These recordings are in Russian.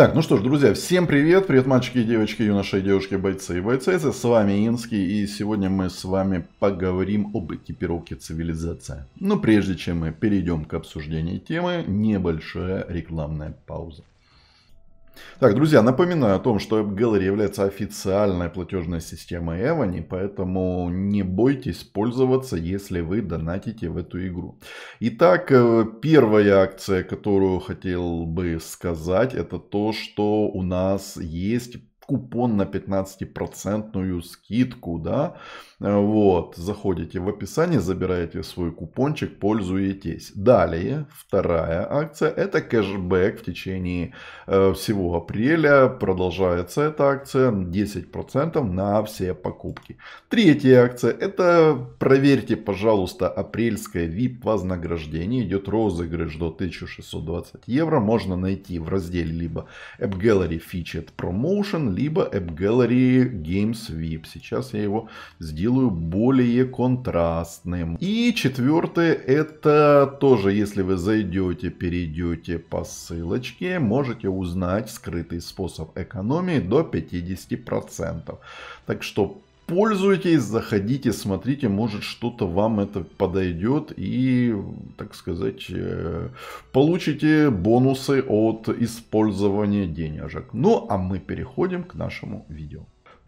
Так, ну что ж, друзья, всем привет, привет мальчики и девочки, юноши и девушки, бойцы и бойцейцы, с вами Инский, и сегодня мы с вами поговорим об экипировке цивилизация. Но ну, прежде чем мы перейдем к обсуждению темы, небольшая рекламная пауза. Так, друзья, напоминаю о том, что AppGallery является официальной платежной системой Эвани, поэтому не бойтесь пользоваться, если вы донатите в эту игру. Итак, э, первая акция, которую хотел бы сказать, это то, что у нас есть купон на 15% скидку, да, вот, заходите в описание, забираете свой купончик, пользуетесь. Далее, вторая акция, это кэшбэк в течение э, всего апреля. Продолжается эта акция 10% на все покупки. Третья акция, это проверьте, пожалуйста, апрельское VIP вознаграждение. Идет розыгрыш до 1620 евро. Можно найти в разделе либо App Gallery Featured Promotion, либо App Gallery Games VIP. Сейчас я его сделал сделаю более контрастным. И четвертое, это тоже, если вы зайдете, перейдете по ссылочке, можете узнать скрытый способ экономии до 50%. Так что пользуйтесь, заходите, смотрите, может что-то вам это подойдет и, так сказать, э, получите бонусы от использования денежек. Ну, а мы переходим к нашему видео.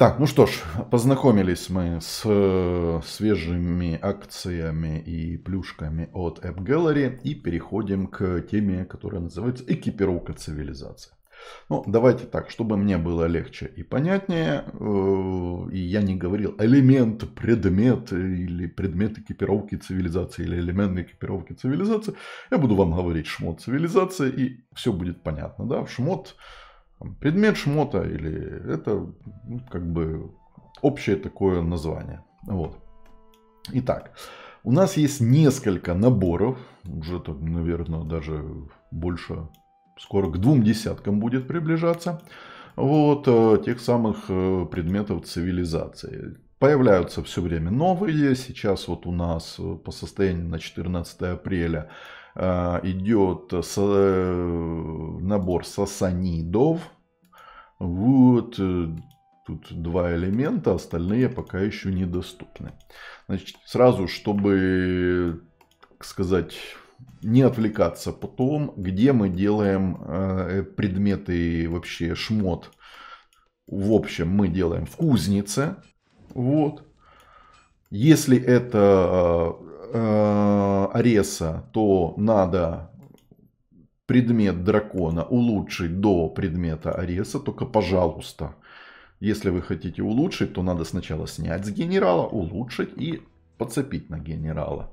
Так, ну что ж, познакомились мы с э, свежими акциями и плюшками от App Gallery и переходим к теме, которая называется «Экипировка цивилизации». Ну, давайте так, чтобы мне было легче и понятнее, э, и я не говорил элемент, предмет или предмет экипировки цивилизации или элемент экипировки цивилизации, я буду вам говорить шмот цивилизации, и все будет понятно, да, шмот – предмет шмота или это ну, как бы общее такое название. Вот. Итак, у нас есть несколько наборов, уже, наверное, даже больше, скоро к двум десяткам будет приближаться, вот, э, тех самых э, предметов цивилизации. Появляются все время новые, сейчас вот у нас э, по состоянию на 14 апреля идет набор сасанидов, вот э, тут два элемента, остальные пока еще недоступны. Значит, сразу, чтобы, так сказать, не отвлекаться потом, где мы делаем э, предметы вообще шмот. В общем, мы делаем в кузнице. Вот. Если это э, э ареса, то надо предмет дракона улучшить до предмета Ареса, только пожалуйста. Если вы хотите улучшить, то надо сначала снять с генерала, улучшить и подцепить на генерала.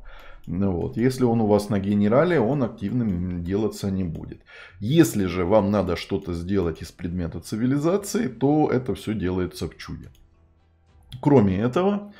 Ну вот. Если он у вас на генерале, он активным делаться не будет. Если же вам надо что-то сделать из предмета цивилизации, то это все делается в чуде. Кроме этого,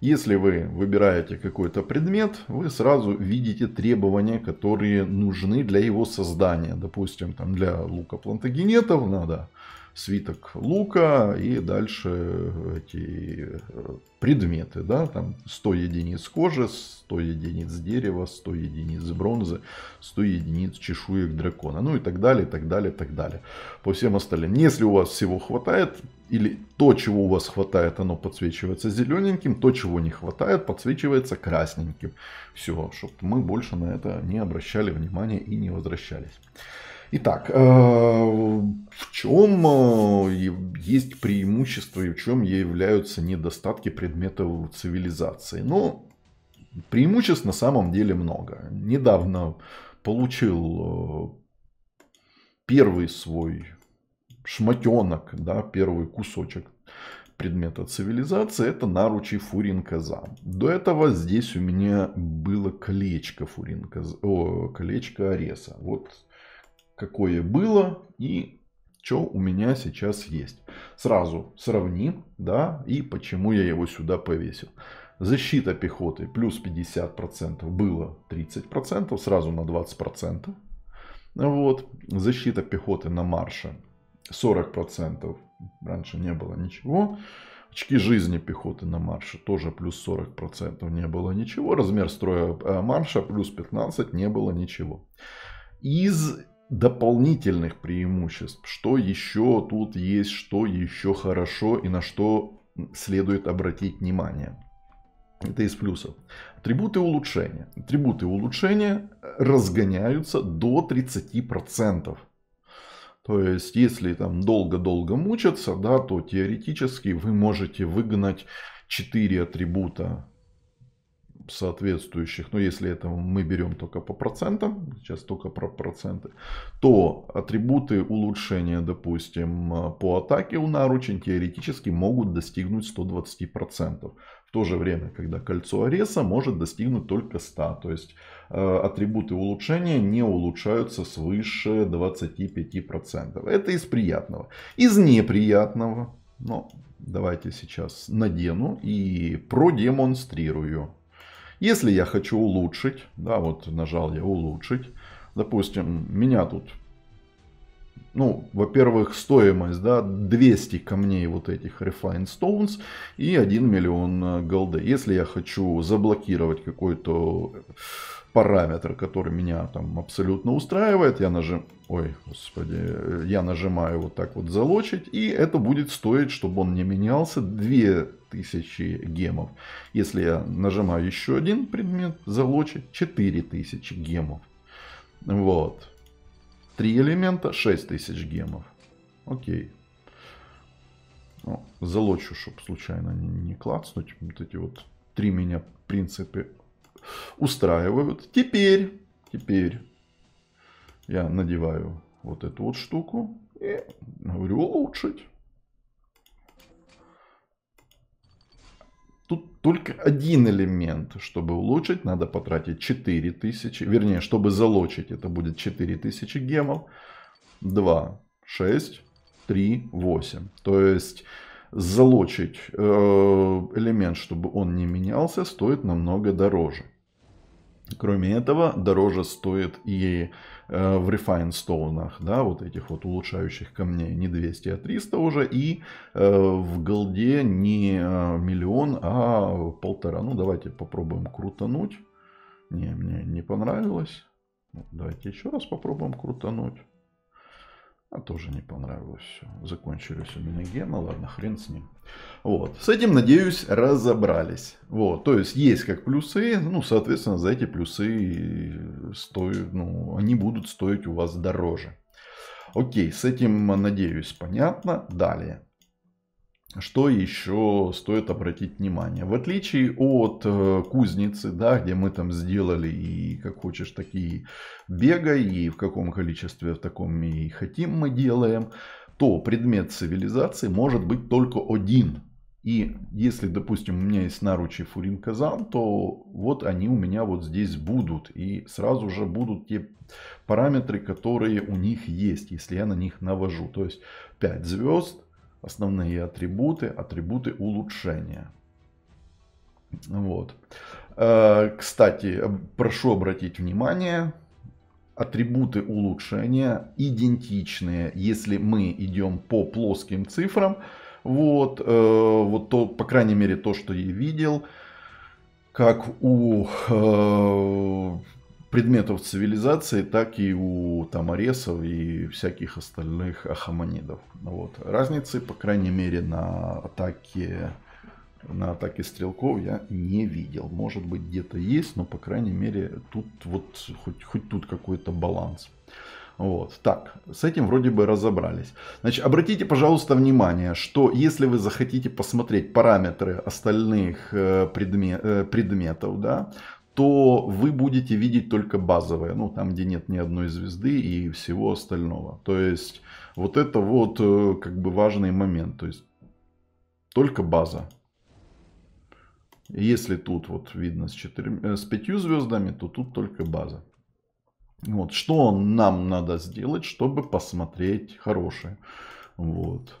если вы выбираете какой-то предмет, вы сразу видите требования, которые нужны для его создания. Допустим, там для лука плантагенетов надо свиток лука и дальше эти э, предметы, да, там 100 единиц кожи, 100 единиц дерева, 100 единиц бронзы, 100 единиц чешуек дракона, ну и так далее, и так далее, и так далее. По всем остальным. Если у вас всего хватает, или то, чего у вас хватает, оно подсвечивается зелененьким, то, чего не хватает, подсвечивается красненьким. Все, чтобы мы больше на это не обращали внимания и не возвращались. Итак, э, в чем э, есть преимущество и в чем являются недостатки предметов цивилизации? Ну, преимуществ на самом деле много. Недавно получил э, первый свой шматенок, да, первый кусочек предмета цивилизации, это наручи Фуринказа. До этого здесь у меня было колечко Фуринказа, о, колечко Ареса. Вот какое было и что у меня сейчас есть. Сразу сравни, да, и почему я его сюда повесил. Защита пехоты плюс 50% было 30%, сразу на 20%. Вот. Защита пехоты на марше 40%. Раньше не было ничего. Очки жизни пехоты на марше тоже плюс 40% не было ничего. Размер строя а, марша плюс 15 не было ничего. Из дополнительных преимуществ, что еще тут есть, что еще хорошо и на что следует обратить внимание. Это из плюсов. Атрибуты улучшения. Атрибуты улучшения разгоняются до 30%. То есть, если там долго-долго мучаться, да, то теоретически вы можете выгнать 4 атрибута соответствующих, но ну, если это мы берем только по процентам, сейчас только про проценты, то атрибуты улучшения, допустим, по атаке у наручень теоретически могут достигнуть 120%. процентов в то же время, когда кольцо Ареса может достигнуть только 100. То есть э, атрибуты улучшения не улучшаются свыше 25%. Это из приятного. Из неприятного, но давайте сейчас надену и продемонстрирую. Если я хочу улучшить, да, вот нажал я улучшить, допустим, меня тут ну, во-первых, стоимость, да, 200 камней вот этих Refine Stones и 1 миллион э, голды. Если я хочу заблокировать какой-то параметр, который меня там абсолютно устраивает, я нажим, ой, господи, я нажимаю вот так вот залочить, и это будет стоить, чтобы он не менялся, 2000 гемов. Если я нажимаю еще один предмет, залочить 4000 гемов. Вот три элемента, 6 тысяч гемов. Окей. Ну, залочу, чтобы случайно не, не клацнуть. Вот эти вот три меня принципе устраивают. Теперь, теперь я надеваю вот эту вот штуку и говорю улучшить. только один элемент, чтобы улучшить, надо потратить 4000, вернее, чтобы залочить, это будет 4000 гемов. 2, 6, 3, 8. То есть залочить э, элемент, чтобы он не менялся, стоит намного дороже. Кроме этого, дороже стоит и э, в рефайнстоунах, да, вот этих вот улучшающих камней, не 200, а 300 уже, и э, в голде не э, миллион, а полтора. Ну, давайте попробуем крутануть. Не, мне не понравилось. Давайте еще раз попробуем крутануть. А тоже не понравилось все. Закончились у меня гемы, ладно, хрен с ним. Вот, с этим, надеюсь, разобрались. Вот, то есть есть как плюсы, ну, соответственно, за эти плюсы стоят, ну, они будут стоить у вас дороже. Окей, с этим, надеюсь, понятно. Далее что еще стоит обратить внимание. В отличие от э, кузницы, да, где мы там сделали и как хочешь такие бегай, и в каком количестве в таком и хотим мы делаем, то предмет цивилизации может быть только один. И если, допустим, у меня есть наручи Фурин Казан, то вот они у меня вот здесь будут. И сразу же будут те параметры, которые у них есть, если я на них навожу. То есть 5 звезд, основные атрибуты, атрибуты улучшения. Вот. Э, кстати, прошу обратить внимание, атрибуты улучшения идентичные. Если мы идем по плоским цифрам, вот, э, вот то, по крайней мере, то, что я видел, как у э, предметов цивилизации, так и у Тамаресов и всяких остальных ахаманидов. Вот. Разницы, по крайней мере, на атаке, на атаке стрелков я не видел. Может быть, где-то есть, но, по крайней мере, тут вот хоть, хоть тут какой-то баланс. Вот, так, с этим вроде бы разобрались. Значит, обратите, пожалуйста, внимание, что если вы захотите посмотреть параметры остальных э, предме, э, предметов, да, то вы будете видеть только базовое, ну там, где нет ни одной звезды и всего остального. То есть вот это вот э, как бы важный момент, то есть только база. Если тут вот видно с, 4, э, с 5 звездами, то тут только база. Вот, что нам надо сделать, чтобы посмотреть хорошее. Вот.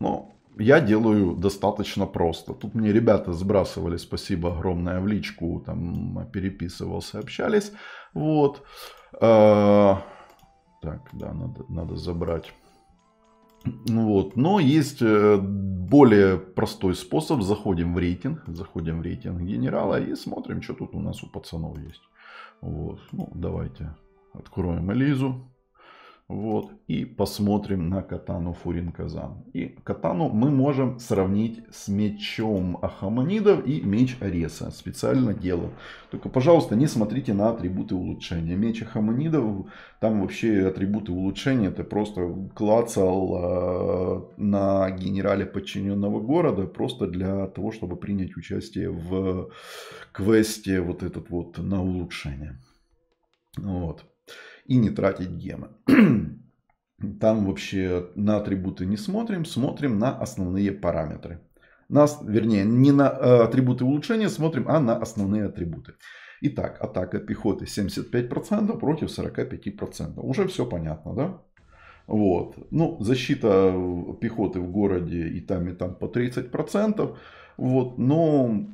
Ну, я делаю достаточно просто. Тут мне ребята сбрасывали, спасибо огромное, в личку, там переписывался, общались. Вот. А, так, да, надо, надо забрать. Вот. Но есть э, более простой способ. Заходим в рейтинг, заходим в рейтинг генерала и смотрим, что тут у нас у пацанов есть. Вот. Ну, давайте откроем Элизу. Вот. И посмотрим на катану Фурин-Казан. И катану мы можем сравнить с мечом Ахаманидов и меч Ареса. Специально делал. Только, пожалуйста, не смотрите на атрибуты улучшения. Меч Ахаманидов, там вообще атрибуты улучшения, это просто клацал а, на генерале подчиненного города, просто для того, чтобы принять участие в квесте вот этот вот на улучшение. Вот и не тратить гемы. Там вообще на атрибуты не смотрим, смотрим на основные параметры. На, вернее, не на э, атрибуты улучшения смотрим, а на основные атрибуты. Итак, атака пехоты 75% против 45%. Уже все понятно, да? Вот. Ну, защита э, пехоты в городе и там, и там по 30%. Вот, но,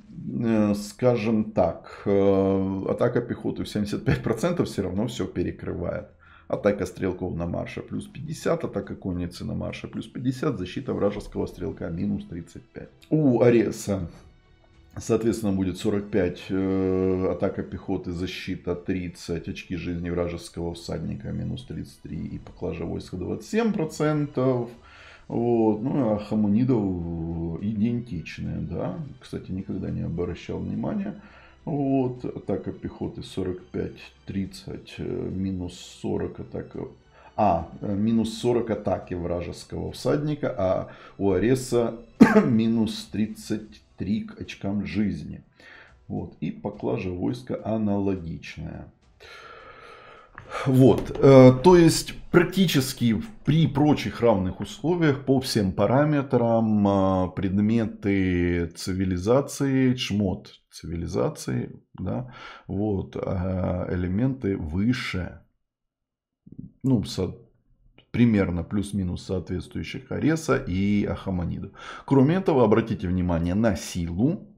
э, скажем так, э, атака пехоты в 75% все равно все перекрывает. Атака стрелков на марше плюс 50, атака конницы на марше плюс 50, защита вражеского стрелка минус 35. У Ареса, соответственно, будет 45, э, атака пехоты, защита 30, очки жизни вражеского всадника минус 33 и поклажа войска 27%. Вот. Ну, а Хамунидов идентичные, да. Кстати, никогда не обращал внимания. Вот, атака пехоты 45-30, э, минус 40 атака... А, минус 40 атаки вражеского всадника, а у Ареса минус 33 к очкам жизни. Вот, и поклажа войска аналогичная. Вот, э, то есть практически при прочих равных условиях по всем параметрам э, предметы цивилизации, Шмот, цивилизации, да, вот, э, элементы выше, ну, со, примерно плюс-минус соответствующих Ареса и Ахаманиду. Кроме этого, обратите внимание на силу.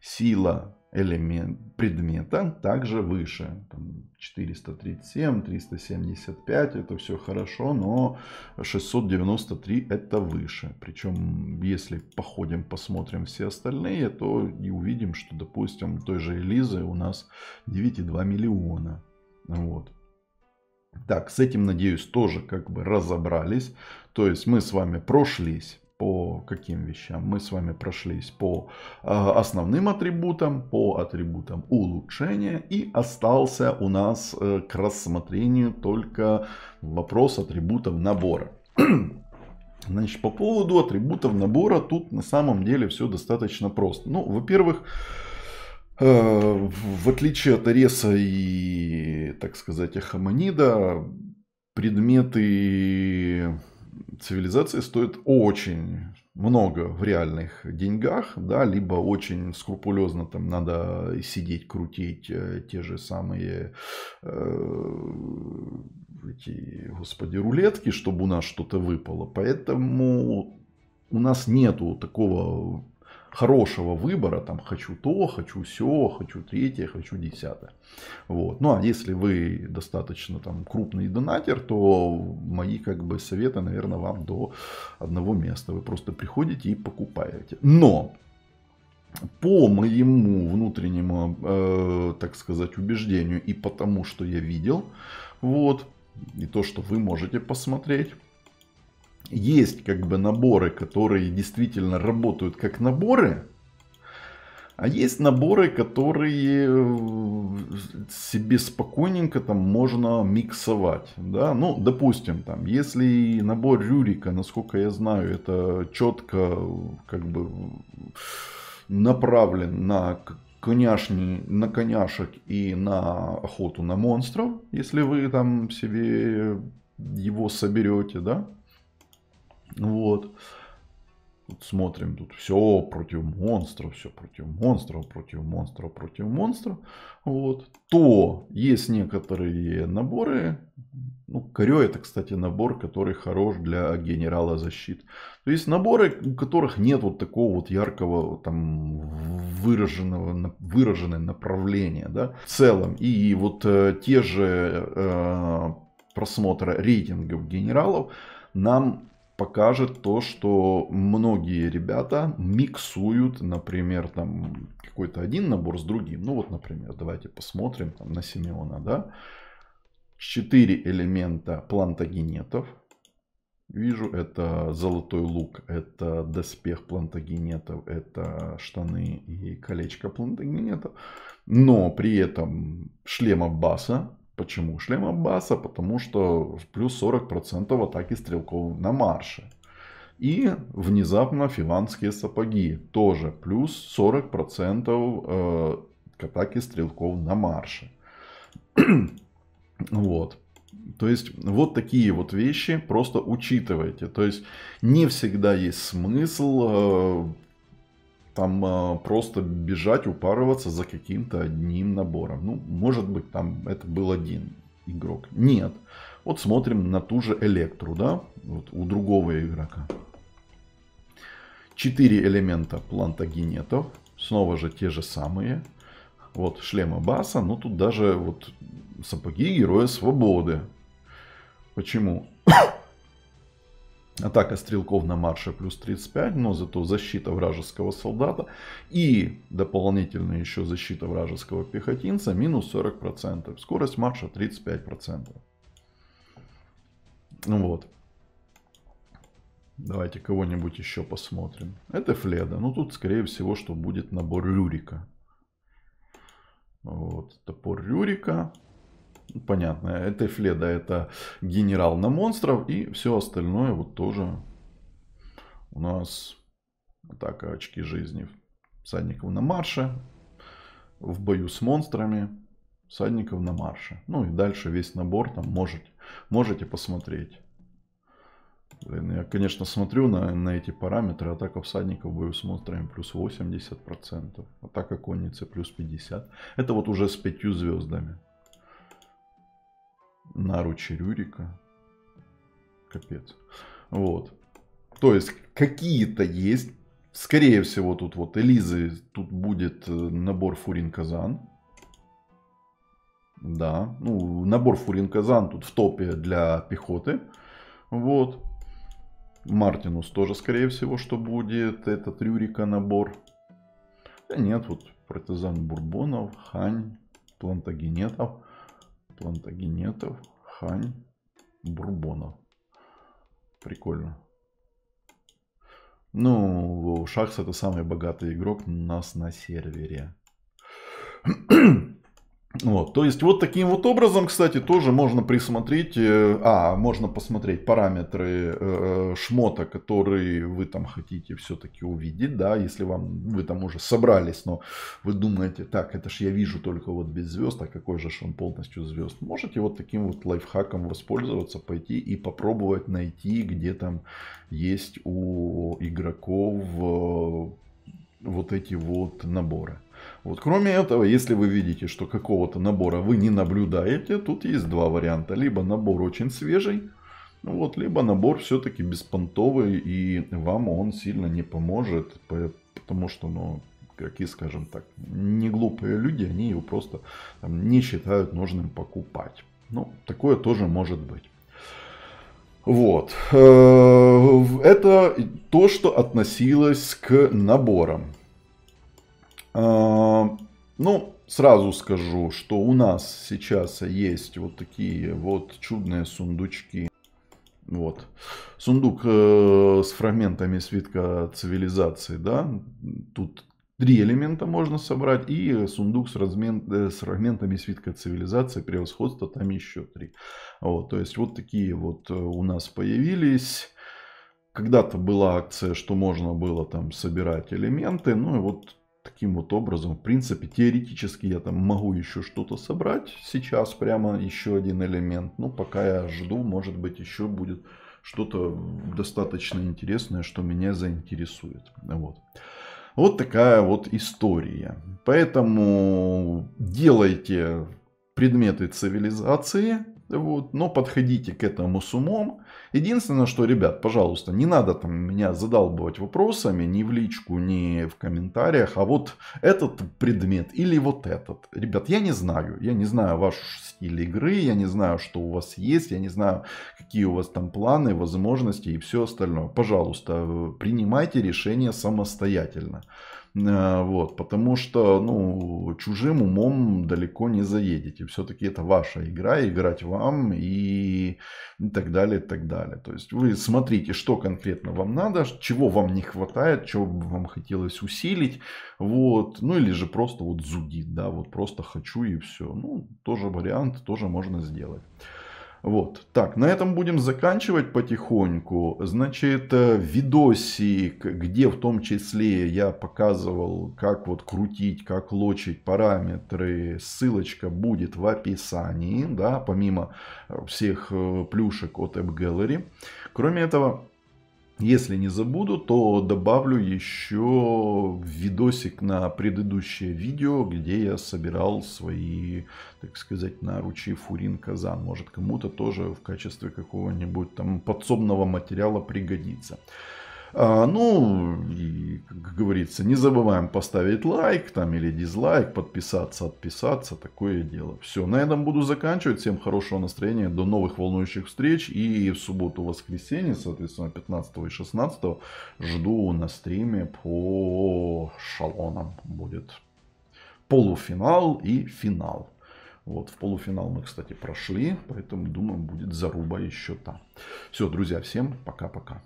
Сила элемент, предмета также выше. там 437, 375 это все хорошо, но 693 это выше. Причем, если походим, посмотрим все остальные, то и увидим, что, допустим, той же Элизы у нас 9,2 миллиона. Вот. Так, с этим, надеюсь, тоже как бы разобрались. То есть мы с вами прошлись по каким вещам? Мы с вами прошлись по э, основным атрибутам, по атрибутам улучшения и остался у нас э, к рассмотрению только вопрос атрибутов набора. Значит, по поводу атрибутов набора тут на самом деле все достаточно просто. Ну, во-первых, э, в отличие от Ареса и, так сказать, ахаманида предметы цивилизации стоит очень много в реальных деньгах, да, либо очень скрупулезно там надо сидеть, крутить э, те же самые э, эти, господи, рулетки, чтобы у нас что-то выпало. Поэтому у нас нету такого хорошего выбора, там хочу то, хочу все, хочу третье, хочу десятое. Вот. Ну а если вы достаточно там крупный донатер, то мои как бы советы, наверное, вам до одного места. Вы просто приходите и покупаете. Но по моему внутреннему, э, так сказать, убеждению и потому, что я видел, вот, и то, что вы можете посмотреть, есть как бы наборы, которые действительно работают как наборы, а есть наборы, которые э, себе спокойненько там можно миксовать. Да? Ну, допустим, там, если набор Рюрика, насколько я знаю, это четко как бы направлен на коняшни, на коняшек и на охоту на монстров, если вы там себе его соберете, да, ну вот. Тут смотрим, тут все против монстра, все против монстра, против монстра, против монстра. Вот. То есть некоторые наборы. Ну, Корё это, кстати, набор, который хорош для генерала защиты. То есть наборы, у которых нет вот такого вот яркого, там, выраженного, выраженное направления, да, в целом. И вот э, те же э, просмотра рейтингов генералов нам покажет то, что многие ребята миксуют, например, там какой-то один набор с другим. Ну вот, например, давайте посмотрим там, на Симеона, да. Четыре элемента плантагенетов. Вижу, это золотой лук, это доспех плантагенетов, это штаны и колечко плантагенетов. Но при этом шлем Аббаса, Почему шлем Аббаса? Потому что плюс 40% атаки стрелков на марше. И внезапно филанские сапоги тоже плюс 40% э, к атаке стрелков на марше. вот. То есть вот такие вот вещи просто учитывайте. То есть не всегда есть смысл э, там э, просто бежать, упарываться за каким-то одним набором. Ну, может быть, там это был один игрок. Нет. Вот смотрим на ту же электру, да, вот у другого игрока. Четыре элемента плантагенетов, снова же те же самые. Вот шлема баса, но тут даже вот сапоги Героя Свободы. Почему? Атака стрелков на марше плюс 35, но зато защита вражеского солдата и дополнительная еще защита вражеского пехотинца минус 40%. Скорость марша 35%. Ну вот. Давайте кого-нибудь еще посмотрим. Это Фледа. Ну тут скорее всего, что будет набор Рюрика. Вот, топор Рюрика. Понятно. Это Фледа, это генерал на монстров. И все остальное вот тоже у нас так, очки жизни всадников на марше. В бою с монстрами всадников на марше. Ну и дальше весь набор там можете, можете посмотреть. Блин, я, конечно, смотрю на, на эти параметры. Атака всадников в бою с монстрами плюс 80%. Атака конницы плюс 50%. Это вот уже с пятью звездами наручи Рюрика. Капец. Вот. То есть, какие-то есть. Скорее всего, тут вот Элизы, тут будет э, набор Фурин-Казан. Да, ну, набор Фурин-Казан тут в топе для пехоты. Вот. Мартинус тоже, скорее всего, что будет. Этот Рюрика набор. Да нет, вот партизан Бурбонов, Хань, Плантагенетов. Плантагенетов, Хань, Бурбонов. Прикольно. Ну, Шахс это самый богатый игрок у нас на сервере. Вот, то есть вот таким вот образом, кстати, тоже можно присмотреть, э, а, можно посмотреть параметры э, э шмота, которые вы там хотите все-таки увидеть, да, если вам, вы там уже собрались, но вы думаете, так, это ж я вижу только вот без звезд, а какой же он полностью звезд. Можете вот таким вот лайфхаком воспользоваться, пойти и попробовать найти, где там есть у игроков э, вот эти вот наборы. Вот кроме этого, если вы видите, что какого-то набора вы не наблюдаете, тут есть два варианта. Либо набор очень свежий, вот, либо набор все-таки беспонтовый, и вам он сильно не поможет, потому что, ну, какие, скажем так, не глупые люди, они его просто там, не считают нужным покупать. Ну, такое тоже может быть. Вот. Э, это то, что относилось к наборам. А, ну, сразу скажу, что у нас сейчас есть вот такие вот чудные сундучки. Вот. Сундук э, с фрагментами свитка цивилизации, да. Тут три элемента можно собрать. И сундук с, размен, э, с фрагментами свитка цивилизации, превосходства, там еще три. Вот, то есть, вот такие вот э, у нас появились. Когда-то была акция, что можно было там собирать элементы. Ну и вот таким вот образом. В принципе, теоретически я там могу еще что-то собрать. Сейчас прямо еще один элемент. Ну, пока я жду, может быть, еще будет что-то достаточно интересное, что меня заинтересует. Вот. Вот такая вот история. Поэтому делайте предметы цивилизации, вот, но подходите к этому с умом. Единственное, что, ребят, пожалуйста, не надо там меня задалбывать вопросами ни в личку, ни в комментариях, а вот этот предмет или вот этот. Ребят, я не знаю, я не знаю ваш стиль игры, я не знаю, что у вас есть, я не знаю, какие у вас там планы, возможности и все остальное. Пожалуйста, э, принимайте решение самостоятельно. Э, вот, потому что ну, чужим умом далеко не заедете. Все-таки это ваша игра, играть вам и, так далее, и так далее. То есть вы смотрите, что конкретно вам надо, чего вам не хватает, чего бы вам хотелось усилить. Вот, ну или же просто вот зудит, да, вот просто хочу и все. Ну, тоже вариант, тоже можно сделать. Вот. Так, на этом будем заканчивать потихоньку. Значит, э, видосик, где в том числе я показывал, как вот крутить, как лочить параметры, ссылочка будет в описании, да, помимо э, всех э, плюшек от AppGallery. Кроме этого, если не забуду, то добавлю еще видосик на предыдущее видео, где я собирал свои, так сказать, наручи Фурин Казан. Может кому-то тоже в качестве какого-нибудь там подсобного материала пригодится. А, ну, и, как говорится, не забываем поставить лайк там или дизлайк, подписаться, отписаться, такое дело. Все, на этом буду заканчивать. Всем хорошего настроения, до новых волнующих встреч. И в субботу-воскресенье, соответственно, 15 и 16 жду на стриме по шалонам будет полуфинал и финал. Вот, в полуфинал мы, кстати, прошли, поэтому, думаю, будет заруба еще там. Все, друзья, всем пока-пока.